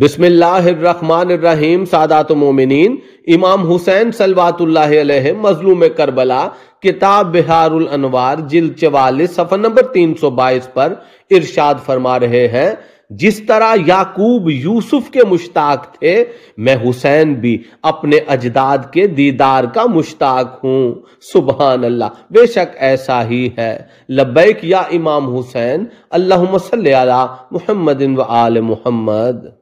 बिस्मिल्लाहिर्रहमानिर्रहीम सादात मोमिनीन इमाम हुसैन सलवातुल्लाह मजलूम करबला किताब बिहारुल अनवार जिल चवालिस सफर नंबर 322 पर इरशाद फरमा रहे हैं जिस तरह याकूब यूसुफ के मुश्ताक थे मैं हुसैन भी अपने अजदाद के दीदार का मुश्ताक हूं सुबहान अल्लाह बेशक ऐसा ही है लबैक या इमाम हुसैन अल्लाह सल मोहम्मद व आल मोहम्मद